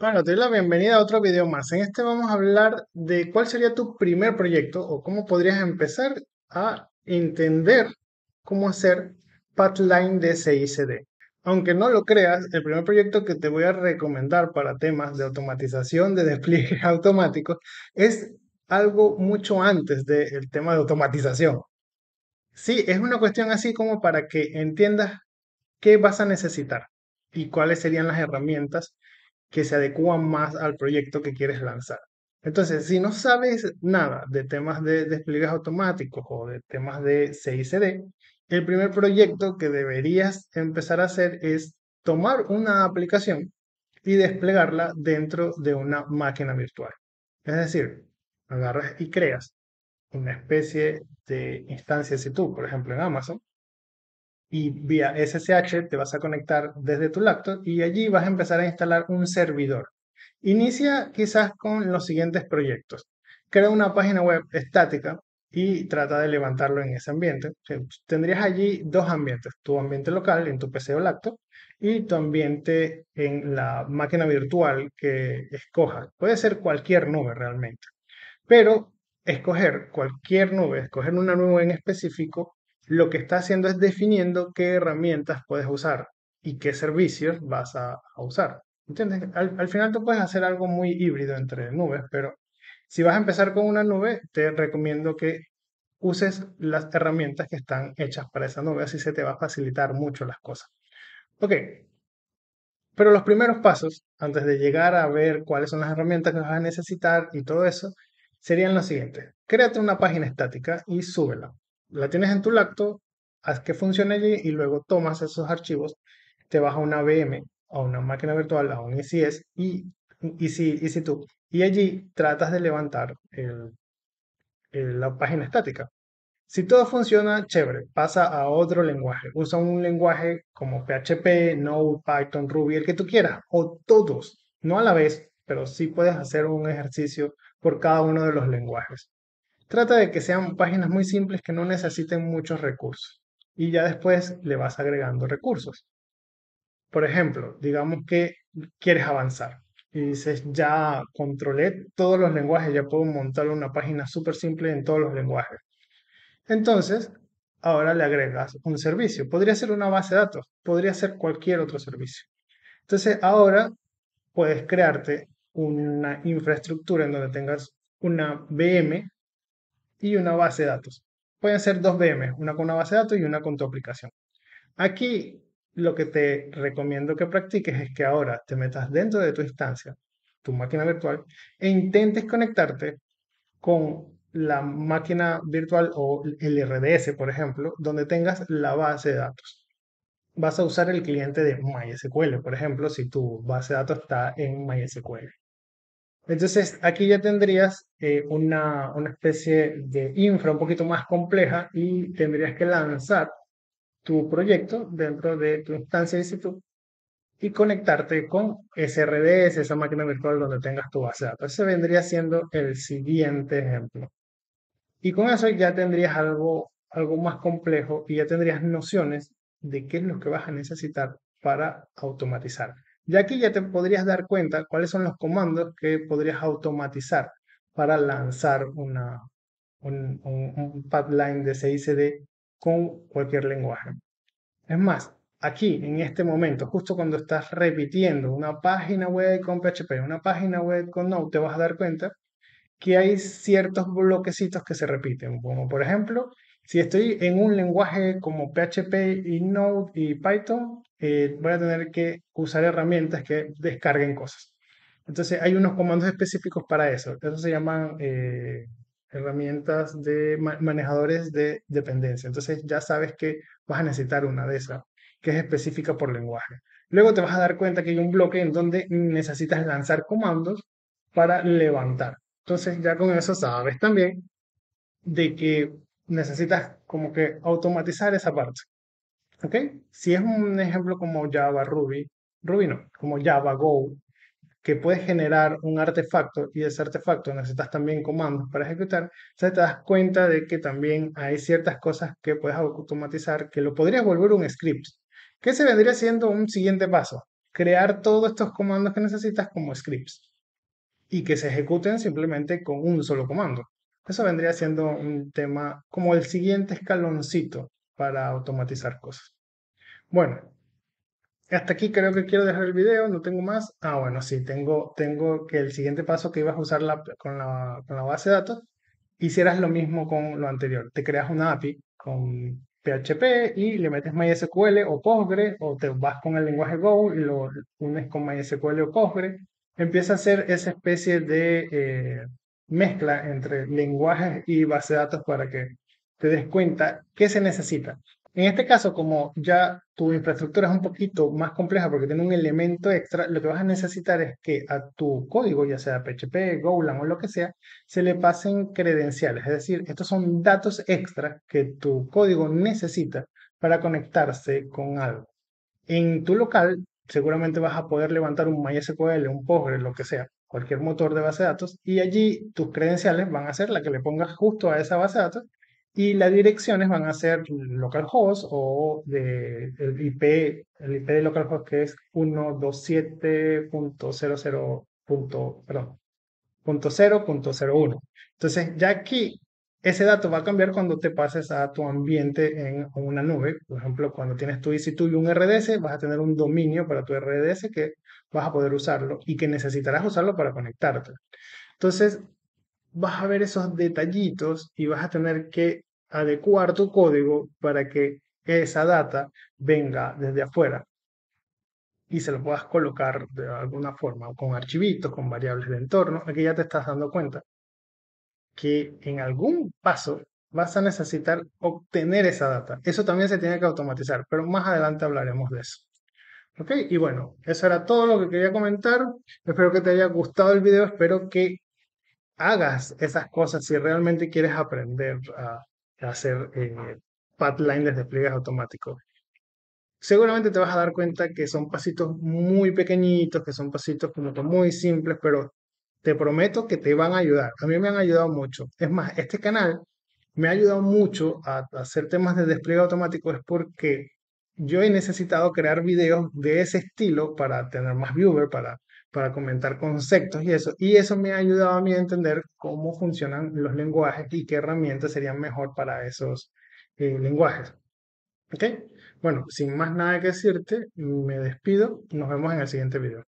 Bueno, te doy la bienvenida a otro video más. En este vamos a hablar de cuál sería tu primer proyecto o cómo podrías empezar a entender cómo hacer Pathline de CICD. Aunque no lo creas, el primer proyecto que te voy a recomendar para temas de automatización de despliegue automático es algo mucho antes del tema de automatización. Sí, es una cuestión así como para que entiendas qué vas a necesitar y cuáles serían las herramientas que se adecúan más al proyecto que quieres lanzar. Entonces, si no sabes nada de temas de despliegues automáticos o de temas de CICD, el primer proyecto que deberías empezar a hacer es tomar una aplicación y desplegarla dentro de una máquina virtual. Es decir, agarras y creas una especie de instancia, si tú, por ejemplo, en Amazon, y vía SSH te vas a conectar desde tu laptop y allí vas a empezar a instalar un servidor. Inicia quizás con los siguientes proyectos. Crea una página web estática y trata de levantarlo en ese ambiente. Eh, tendrías allí dos ambientes, tu ambiente local en tu PC o laptop y tu ambiente en la máquina virtual que escojas. Puede ser cualquier nube realmente, pero escoger cualquier nube, escoger una nube en específico lo que está haciendo es definiendo qué herramientas puedes usar y qué servicios vas a, usar. ¿Entiendes? Al, final tú puedes hacer algo muy híbrido entre nubes, pero si vas a empezar con una nube, te recomiendo que uses las herramientas que están hechas para esa nube, así se te va a facilitar mucho las cosas. Ok, pero los primeros pasos, antes de llegar a ver cuáles son las herramientas que vas a necesitar y todo eso, serían los siguientes. Créate una página estática y súbela la tienes en tu lacto, haz que funcione allí y luego tomas esos archivos, te vas a una VM, a una máquina virtual, a un ECS y, y, si, y si tú, y allí tratas de levantar la página estática. Si todo funciona, chévere, pasa a otro lenguaje. Usa un lenguaje como PHP, Node, Python, Ruby, el que tú quieras, o todos, no a la vez, pero sí puedes hacer un ejercicio por cada uno de los lenguajes. Trata de que sean páginas muy simples que no necesiten muchos recursos y ya después le vas agregando recursos. Por ejemplo, digamos que quieres avanzar y dices, ya controlé todos los lenguajes, ya puedo montar una página súper simple en todos los lenguajes. Entonces, ahora le agregas un servicio. Podría ser una base de datos, podría ser cualquier otro servicio. Entonces, ahora puedes crearte una infraestructura en donde tengas una VM y una base de datos. Pueden ser dos VM una con una base de datos y una con tu aplicación. Aquí lo que te recomiendo que practiques es que ahora te metas dentro de tu instancia, tu máquina virtual, e intentes conectarte con la máquina virtual o el RDS, por ejemplo, donde tengas la base de datos. Vas a usar el cliente de MySQL, por ejemplo, si tu base de datos está en MySQL. Entonces, aquí ya tendrías eh, una, especie de infra un poquito más compleja y tendrías que lanzar tu proyecto dentro de tu instancia de sitio y conectarte con SRDS, esa máquina virtual donde tengas tu base de datos. Ese vendría siendo el siguiente ejemplo. Y con eso ya tendrías algo, algo más complejo y ya tendrías nociones de qué es lo que vas a necesitar para automatizar. Y aquí ya te podrías dar cuenta cuáles son los comandos que podrías automatizar para lanzar una, un, un, un pipeline de CICD con cualquier lenguaje. Es más, aquí, en este momento, justo cuando estás repitiendo una página web con PHP, una página web con Node, te vas a dar cuenta que hay ciertos bloquecitos que se repiten, como por ejemplo si estoy en un lenguaje como PHP y Node y Python, eh, voy a tener que usar herramientas que descarguen cosas. Entonces hay unos comandos específicos para eso. Eso se llaman eh, herramientas de manejadores de dependencia. Entonces ya sabes que vas a necesitar una de esas, que es específica por lenguaje. Luego te vas a dar cuenta que hay un bloque en donde necesitas lanzar comandos para levantar. Entonces ya con eso sabes también de que necesitas como que automatizar esa parte. ¿Ok? Si es un ejemplo como Java, Ruby, Ruby no, como Java, Go, que puedes generar un artefacto y ese artefacto necesitas también comandos para ejecutar, entonces te das cuenta de que también hay ciertas cosas que puedes automatizar que lo podrías volver un script. ¿Qué se vendría siendo un siguiente paso? Crear todos estos comandos que necesitas como scripts y que se ejecuten simplemente con un solo comando. Eso vendría siendo un tema como el siguiente escaloncito para automatizar cosas. Bueno, hasta aquí creo que quiero dejar el video, no tengo más. Ah, bueno, sí, tengo, tengo que el siguiente paso que ibas a usar con, la, base de datos, hicieras lo mismo con lo anterior. Te creas una API con PHP y le metes MySQL o Postgre o te vas con el lenguaje Go y lo unes con MySQL o Postgre. Empieza a hacer esa especie de eh, mezcla entre lenguajes y base de datos para que te des cuenta qué se necesita. En este caso, como ya tu infraestructura es un poquito más compleja porque tiene un elemento extra, lo que vas a necesitar es que a tu código, ya sea PHP, Golang o lo que sea, se le pasen credenciales. Es decir, estos son datos extra que tu código necesita para conectarse con algo. En tu local, seguramente vas a poder levantar un MySQL, un o lo que sea cualquier motor de base de datos, y allí tus credenciales van a ser la que le pongas justo a esa base de datos y las direcciones van a ser localhost o de, el IP, el IP de localhost que es .0.01 Entonces, ya aquí ese dato va a cambiar cuando te pases a tu ambiente en una nube. Por ejemplo, cuando tienes tu EC2 y un RDS, vas a tener un dominio para tu RDS que vas a poder usarlo y que necesitarás usarlo para conectarte. Entonces, vas a ver esos detallitos y vas a tener que adecuar tu código para que esa data venga desde afuera y se lo puedas colocar de alguna forma, con archivitos, con variables de entorno. Aquí ya te estás dando cuenta que en algún paso vas a necesitar obtener esa data. Eso también se tiene que automatizar, pero más adelante hablaremos de eso. Ok, y bueno, eso era todo lo que quería comentar. Espero que te haya gustado el video, espero que hagas esas cosas si realmente quieres aprender a, hacer eh, padlines de despliegue automáticos. Seguramente te vas a dar cuenta que son pasitos muy pequeñitos, que son pasitos como muy simples, pero te prometo que te van a ayudar. A mí me han ayudado mucho. Es más, este canal me ha ayudado mucho a hacer temas de despliegue automático es porque yo he necesitado crear videos de ese estilo para tener más viewers, para, para comentar conceptos y eso. Y eso me ha ayudado a mí a entender cómo funcionan los lenguajes y qué herramientas serían mejor para esos eh, lenguajes. ¿Ok? Bueno, sin más nada que decirte, me despido. Nos vemos en el siguiente video.